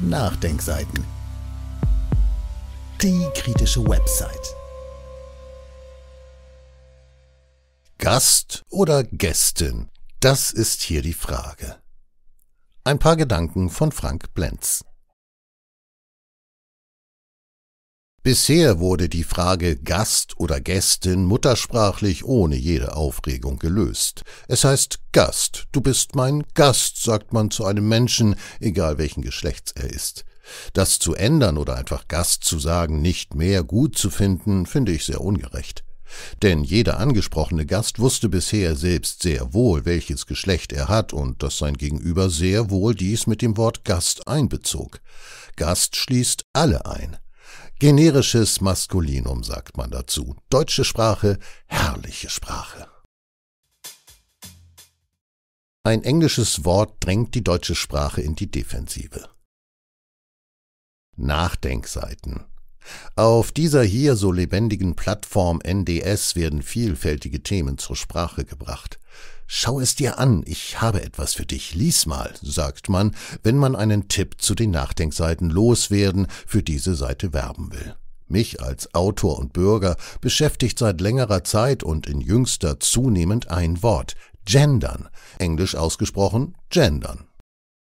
Nachdenkseiten. Die kritische Website. Gast oder Gästin? Das ist hier die Frage. Ein paar Gedanken von Frank Blenz. Bisher wurde die Frage Gast oder Gästin muttersprachlich ohne jede Aufregung gelöst. Es heißt Gast, du bist mein Gast, sagt man zu einem Menschen, egal welchen Geschlechts er ist. Das zu ändern oder einfach Gast zu sagen, nicht mehr gut zu finden, finde ich sehr ungerecht. Denn jeder angesprochene Gast wusste bisher selbst sehr wohl, welches Geschlecht er hat und dass sein Gegenüber sehr wohl dies mit dem Wort Gast einbezog. Gast schließt alle ein. Generisches Maskulinum sagt man dazu. Deutsche Sprache, herrliche Sprache. Ein englisches Wort drängt die deutsche Sprache in die Defensive. Nachdenkseiten. Auf dieser hier so lebendigen Plattform NDS werden vielfältige Themen zur Sprache gebracht. Schau es dir an, ich habe etwas für dich, lies mal, sagt man, wenn man einen Tipp zu den Nachdenkseiten loswerden für diese Seite werben will. Mich als Autor und Bürger beschäftigt seit längerer Zeit und in jüngster zunehmend ein Wort, gendern, englisch ausgesprochen gendern.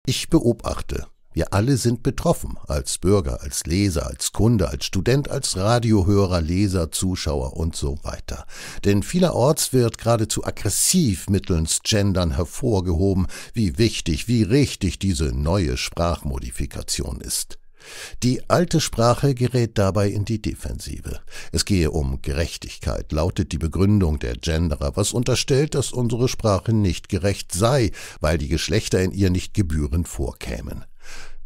Ich beobachte, wir alle sind betroffen, als Bürger, als Leser, als Kunde, als Student, als Radiohörer, Leser, Zuschauer und so weiter. Denn vielerorts wird geradezu aggressiv mittels Gendern hervorgehoben, wie wichtig, wie richtig diese neue Sprachmodifikation ist. Die alte Sprache gerät dabei in die Defensive. Es gehe um Gerechtigkeit, lautet die Begründung der Genderer, was unterstellt, dass unsere Sprache nicht gerecht sei, weil die Geschlechter in ihr nicht gebührend vorkämen.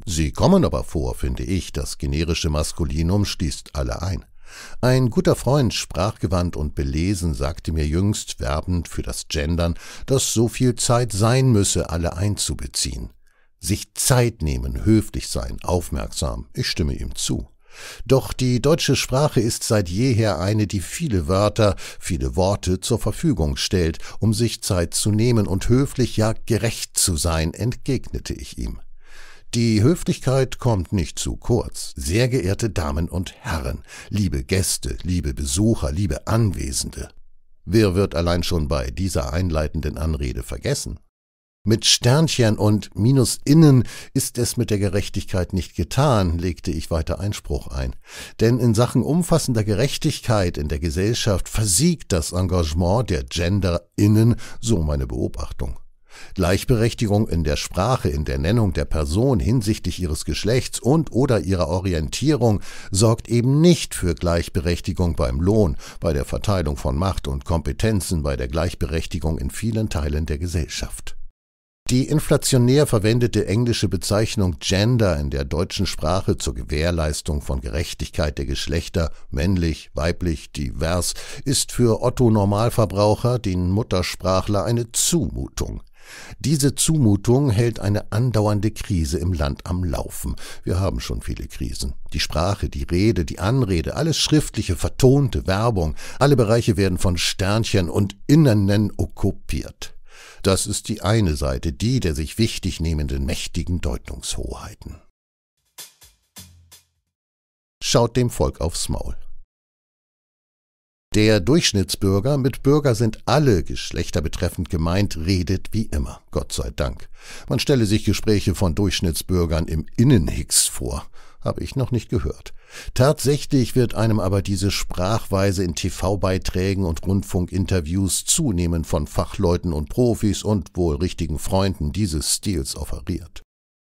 Sie kommen aber vor, finde ich, das generische Maskulinum schließt alle ein. Ein guter Freund, sprachgewandt und belesen, sagte mir jüngst, werbend für das Gendern, dass so viel Zeit sein müsse, alle einzubeziehen. Sich Zeit nehmen, höflich sein, aufmerksam, ich stimme ihm zu. Doch die deutsche Sprache ist seit jeher eine, die viele Wörter, viele Worte zur Verfügung stellt, um sich Zeit zu nehmen und höflich, ja gerecht zu sein, entgegnete ich ihm. Die Höflichkeit kommt nicht zu kurz. Sehr geehrte Damen und Herren, liebe Gäste, liebe Besucher, liebe Anwesende. Wer wird allein schon bei dieser einleitenden Anrede vergessen? Mit Sternchen und Minus innen ist es mit der Gerechtigkeit nicht getan, legte ich weiter Einspruch ein. Denn in Sachen umfassender Gerechtigkeit in der Gesellschaft versiegt das Engagement der Gender innen, so meine Beobachtung. Gleichberechtigung in der Sprache, in der Nennung der Person hinsichtlich ihres Geschlechts und oder ihrer Orientierung sorgt eben nicht für Gleichberechtigung beim Lohn, bei der Verteilung von Macht und Kompetenzen, bei der Gleichberechtigung in vielen Teilen der Gesellschaft. Die inflationär verwendete englische Bezeichnung Gender in der deutschen Sprache zur Gewährleistung von Gerechtigkeit der Geschlechter, männlich, weiblich, divers, ist für Otto Normalverbraucher, den Muttersprachler, eine Zumutung. Diese Zumutung hält eine andauernde Krise im Land am Laufen. Wir haben schon viele Krisen. Die Sprache, die Rede, die Anrede, alles schriftliche, vertonte Werbung, alle Bereiche werden von Sternchen und Innenen okkupiert. Das ist die eine Seite, die der sich wichtig nehmenden mächtigen Deutungshoheiten. Schaut dem Volk aufs Maul. Der Durchschnittsbürger, mit Bürger sind alle Geschlechter betreffend gemeint, redet wie immer, Gott sei Dank. Man stelle sich Gespräche von Durchschnittsbürgern im Innenhicks vor, habe ich noch nicht gehört. Tatsächlich wird einem aber diese Sprachweise in TV-Beiträgen und Rundfunkinterviews zunehmend von Fachleuten und Profis und wohl richtigen Freunden dieses Stils offeriert.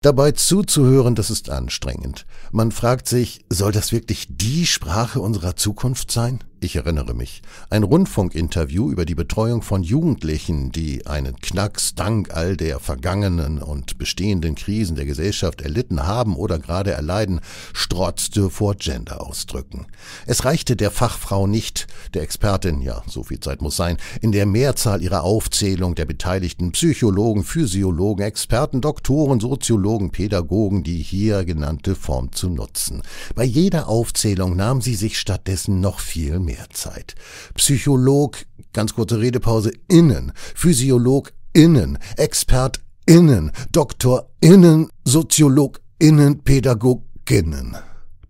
Dabei zuzuhören, das ist anstrengend. Man fragt sich, soll das wirklich die Sprache unserer Zukunft sein? Ich erinnere mich. Ein Rundfunkinterview über die Betreuung von Jugendlichen, die einen Knacks dank all der vergangenen und bestehenden Krisen der Gesellschaft erlitten haben oder gerade erleiden, strotzte vor Gender-Ausdrücken. Es reichte der Fachfrau nicht, der Expertin, ja, so viel Zeit muss sein, in der Mehrzahl ihrer Aufzählung der beteiligten Psychologen, Physiologen, Experten, Doktoren, Soziologen, Pädagogen die hier genannte Form zu nutzen. Bei jeder Aufzählung nahm sie sich stattdessen noch viel mehr mehr Zeit. Psycholog, ganz kurze Redepause, innen, Physiolog, innen, Expert, innen, Doktor, innen, Soziolog, innen, Pädagoginnen.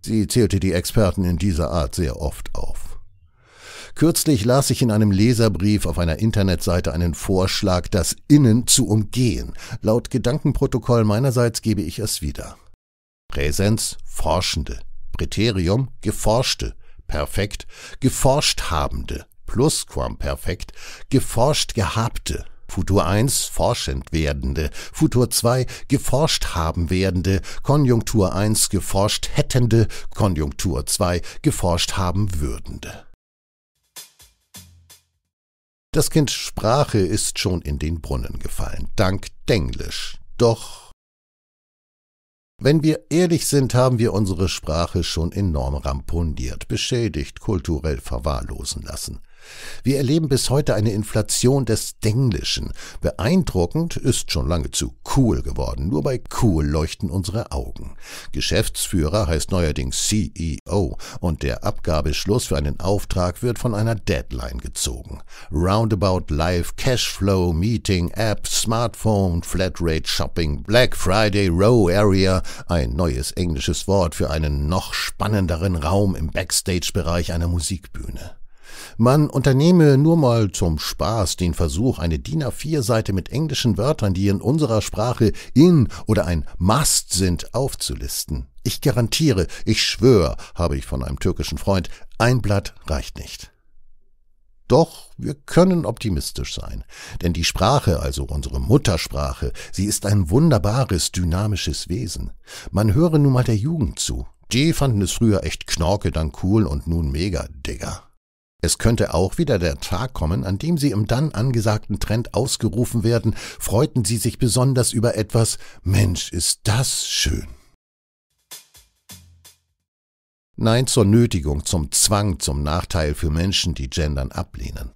Sie zählte die Experten in dieser Art sehr oft auf. Kürzlich las ich in einem Leserbrief auf einer Internetseite einen Vorschlag, das Innen zu umgehen. Laut Gedankenprotokoll meinerseits gebe ich es wieder. Präsenz Forschende, Präterium Geforschte, Perfekt, geforscht Habende, Plusquamperfekt, geforscht Gehabte, Futur 1 forschend werdende, Futur 2 geforscht haben werdende, Konjunktur 1 geforscht hättende, Konjunktur 2 geforscht haben würdende. Das Kind Sprache ist schon in den Brunnen gefallen, dank Denglisch. Doch wenn wir ehrlich sind, haben wir unsere Sprache schon enorm ramponiert, beschädigt, kulturell verwahrlosen lassen. Wir erleben bis heute eine Inflation des Denglischen. Beeindruckend ist schon lange zu cool geworden. Nur bei cool leuchten unsere Augen. Geschäftsführer heißt neuerdings CEO und der Abgabeschluss für einen Auftrag wird von einer Deadline gezogen. Roundabout Live, Cashflow, Meeting, App, Smartphone, Flatrate, Shopping, Black Friday, Row Area, ein neues englisches Wort für einen noch spannenderen Raum im Backstage-Bereich einer Musikbühne. Man unternehme nur mal zum Spaß den Versuch, eine DIN A4-Seite mit englischen Wörtern, die in unserer Sprache in oder ein must sind, aufzulisten. Ich garantiere, ich schwör, habe ich von einem türkischen Freund, ein Blatt reicht nicht. Doch wir können optimistisch sein, denn die Sprache, also unsere Muttersprache, sie ist ein wunderbares, dynamisches Wesen. Man höre nun mal der Jugend zu. Die fanden es früher echt knorke, dann cool und nun mega, Digger. Es könnte auch wieder der Tag kommen, an dem Sie im dann angesagten Trend ausgerufen werden, freuten Sie sich besonders über etwas, Mensch, ist das schön. Nein zur Nötigung, zum Zwang, zum Nachteil für Menschen, die Gendern ablehnen.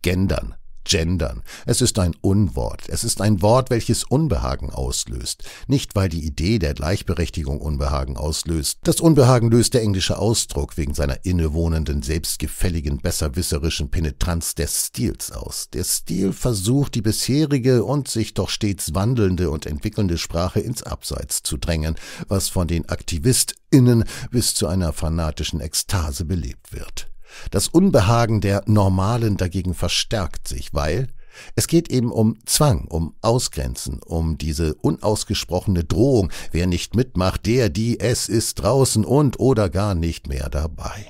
Gendern, Gendern. Es ist ein Unwort. Es ist ein Wort, welches Unbehagen auslöst. Nicht, weil die Idee der Gleichberechtigung Unbehagen auslöst. Das Unbehagen löst der englische Ausdruck wegen seiner innewohnenden, selbstgefälligen, besserwisserischen Penetranz des Stils aus. Der Stil versucht, die bisherige und sich doch stets wandelnde und entwickelnde Sprache ins Abseits zu drängen, was von den AktivistInnen bis zu einer fanatischen Ekstase belebt wird. Das Unbehagen der Normalen dagegen verstärkt sich, weil es geht eben um Zwang, um Ausgrenzen, um diese unausgesprochene Drohung, wer nicht mitmacht, der, die, es ist draußen und oder gar nicht mehr dabei.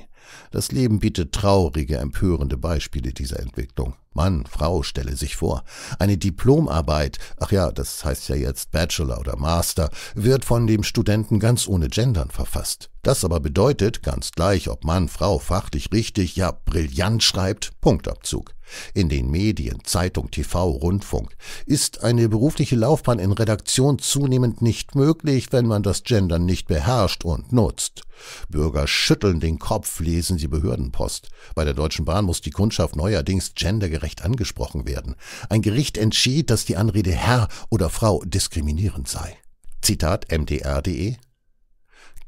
Das Leben bietet traurige, empörende Beispiele dieser Entwicklung. Mann, Frau stelle sich vor. Eine Diplomarbeit, ach ja, das heißt ja jetzt Bachelor oder Master, wird von dem Studenten ganz ohne Gendern verfasst. Das aber bedeutet, ganz gleich, ob Mann, Frau fachlich richtig, ja brillant schreibt, Punktabzug. In den Medien, Zeitung, TV, Rundfunk ist eine berufliche Laufbahn in Redaktion zunehmend nicht möglich, wenn man das Gendern nicht beherrscht und nutzt. Bürger schütteln den Kopf, lesen sie Behördenpost. Bei der Deutschen Bahn muss die Kundschaft neuerdings gendergerecht Recht angesprochen werden. Ein Gericht entschied, dass die Anrede Herr oder Frau diskriminierend sei. Zitat mdr.de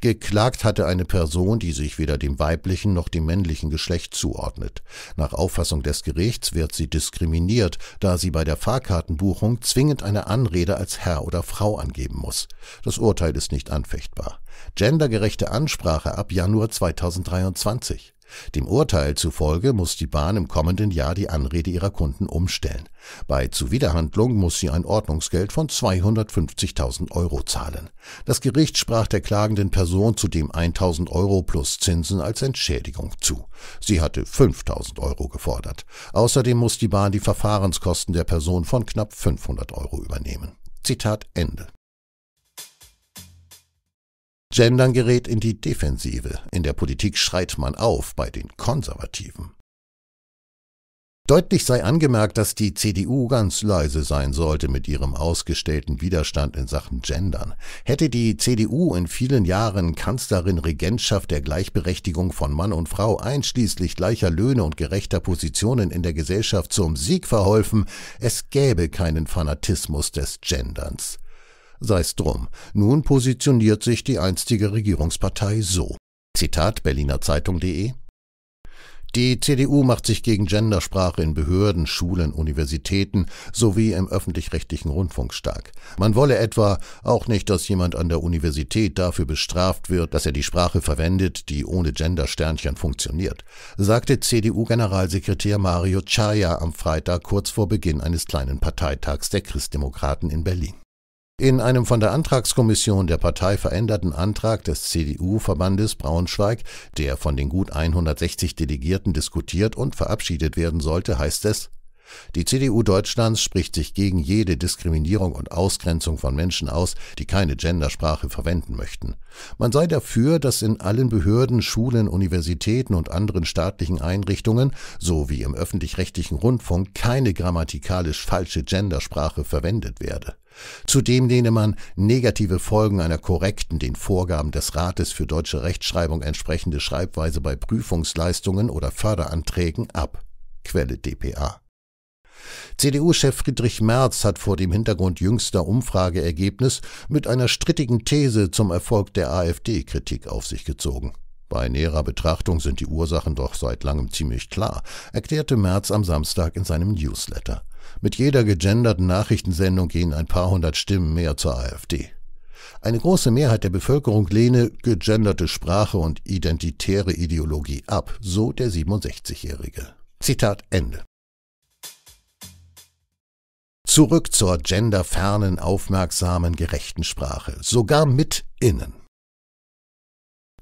Geklagt hatte eine Person, die sich weder dem weiblichen noch dem männlichen Geschlecht zuordnet. Nach Auffassung des Gerichts wird sie diskriminiert, da sie bei der Fahrkartenbuchung zwingend eine Anrede als Herr oder Frau angeben muss. Das Urteil ist nicht anfechtbar. Gendergerechte Ansprache ab Januar 2023. Dem Urteil zufolge muss die Bahn im kommenden Jahr die Anrede ihrer Kunden umstellen. Bei Zuwiderhandlung muss sie ein Ordnungsgeld von 250.000 Euro zahlen. Das Gericht sprach der klagenden Person zudem 1.000 Euro plus Zinsen als Entschädigung zu. Sie hatte 5.000 Euro gefordert. Außerdem muss die Bahn die Verfahrenskosten der Person von knapp 500 Euro übernehmen. Zitat Ende. Gendern gerät in die Defensive. In der Politik schreit man auf bei den Konservativen. Deutlich sei angemerkt, dass die CDU ganz leise sein sollte mit ihrem ausgestellten Widerstand in Sachen Gendern. Hätte die CDU in vielen Jahren Kanzlerin Regentschaft der Gleichberechtigung von Mann und Frau einschließlich gleicher Löhne und gerechter Positionen in der Gesellschaft zum Sieg verholfen, es gäbe keinen Fanatismus des Genderns. Sei's drum, nun positioniert sich die einstige Regierungspartei so. Zitat Berliner Zeitung.de die CDU macht sich gegen Gendersprache in Behörden, Schulen, Universitäten sowie im öffentlich-rechtlichen Rundfunk stark. Man wolle etwa auch nicht, dass jemand an der Universität dafür bestraft wird, dass er die Sprache verwendet, die ohne Gendersternchen funktioniert, sagte CDU-Generalsekretär Mario Chaya am Freitag kurz vor Beginn eines kleinen Parteitags der Christdemokraten in Berlin. In einem von der Antragskommission der Partei veränderten Antrag des CDU-Verbandes Braunschweig, der von den gut 160 Delegierten diskutiert und verabschiedet werden sollte, heißt es, die CDU Deutschlands spricht sich gegen jede Diskriminierung und Ausgrenzung von Menschen aus, die keine Gendersprache verwenden möchten. Man sei dafür, dass in allen Behörden, Schulen, Universitäten und anderen staatlichen Einrichtungen sowie im öffentlich-rechtlichen Rundfunk keine grammatikalisch falsche Gendersprache verwendet werde. Zudem lehne man negative Folgen einer korrekten, den Vorgaben des Rates für deutsche Rechtschreibung entsprechende Schreibweise bei Prüfungsleistungen oder Förderanträgen ab. Quelle dpa. CDU-Chef Friedrich Merz hat vor dem Hintergrund jüngster Umfrageergebnis mit einer strittigen These zum Erfolg der AfD Kritik auf sich gezogen. Bei näherer Betrachtung sind die Ursachen doch seit langem ziemlich klar, erklärte Merz am Samstag in seinem Newsletter. Mit jeder gegenderten Nachrichtensendung gehen ein paar hundert Stimmen mehr zur AfD. Eine große Mehrheit der Bevölkerung lehne gegenderte Sprache und identitäre Ideologie ab, so der 67-Jährige. Zitat Ende. Zurück zur genderfernen, aufmerksamen, gerechten Sprache, sogar mit innen.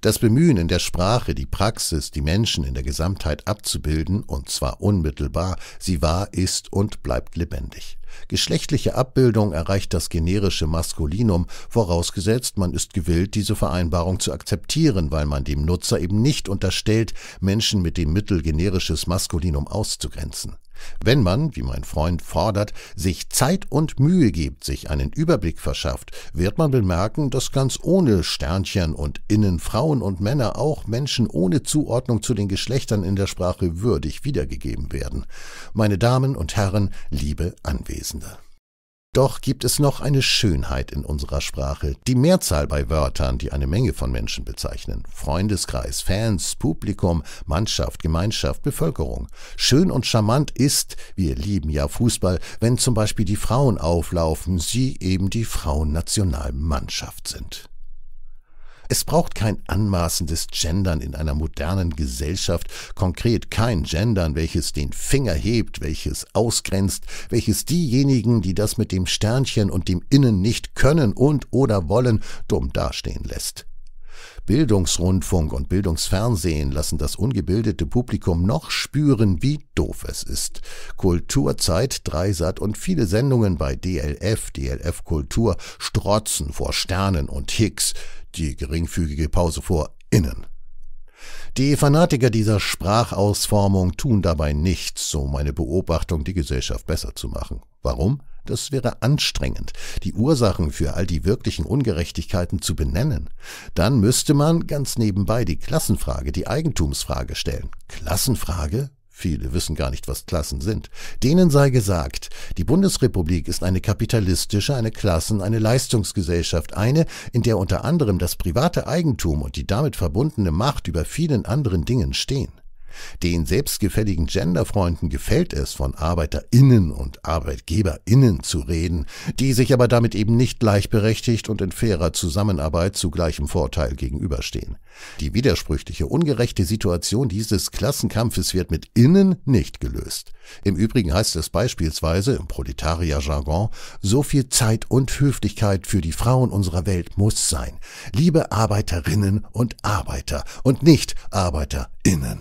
Das Bemühen in der Sprache, die Praxis, die Menschen in der Gesamtheit abzubilden, und zwar unmittelbar, sie war, ist und bleibt lebendig. Geschlechtliche Abbildung erreicht das generische Maskulinum, vorausgesetzt man ist gewillt, diese Vereinbarung zu akzeptieren, weil man dem Nutzer eben nicht unterstellt, Menschen mit dem Mittel generisches Maskulinum auszugrenzen. Wenn man, wie mein Freund fordert, sich Zeit und Mühe gibt, sich einen Überblick verschafft, wird man bemerken, dass ganz ohne Sternchen und innen Frauen und Männer auch Menschen ohne Zuordnung zu den Geschlechtern in der Sprache würdig wiedergegeben werden. Meine Damen und Herren, liebe Anwesende. Allwissender. Doch gibt es noch eine Schönheit in unserer Sprache, die Mehrzahl bei Wörtern, die eine Menge von Menschen bezeichnen. Freundeskreis, Fans, Publikum, Mannschaft, Gemeinschaft, Bevölkerung. Schön und charmant ist, wir lieben ja Fußball, wenn zum Beispiel die Frauen auflaufen, sie eben die Frauennationalmannschaft sind. Es braucht kein anmaßendes Gendern in einer modernen Gesellschaft, konkret kein Gendern, welches den Finger hebt, welches ausgrenzt, welches diejenigen, die das mit dem Sternchen und dem Innen nicht können und oder wollen, dumm dastehen lässt. Bildungsrundfunk und Bildungsfernsehen lassen das ungebildete Publikum noch spüren, wie doof es ist. Kulturzeit, Dreisat und viele Sendungen bei DLF, DLF Kultur strotzen vor Sternen und Hicks die geringfügige Pause vor innen. Die Fanatiker dieser Sprachausformung tun dabei nichts, um meine Beobachtung, die Gesellschaft besser zu machen. Warum? Das wäre anstrengend, die Ursachen für all die wirklichen Ungerechtigkeiten zu benennen. Dann müsste man ganz nebenbei die Klassenfrage, die Eigentumsfrage stellen. Klassenfrage? Viele wissen gar nicht, was Klassen sind. Denen sei gesagt, die Bundesrepublik ist eine kapitalistische, eine Klassen-, eine Leistungsgesellschaft, eine, in der unter anderem das private Eigentum und die damit verbundene Macht über vielen anderen Dingen stehen. Den selbstgefälligen Genderfreunden gefällt es, von ArbeiterInnen und ArbeitgeberInnen zu reden, die sich aber damit eben nicht gleichberechtigt und in fairer Zusammenarbeit zu gleichem Vorteil gegenüberstehen. Die widersprüchliche, ungerechte Situation dieses Klassenkampfes wird mit Innen nicht gelöst. Im Übrigen heißt es beispielsweise im Proletarier-Jargon, so viel Zeit und Höflichkeit für die Frauen unserer Welt muss sein. Liebe Arbeiterinnen und Arbeiter und nicht ArbeiterInnen.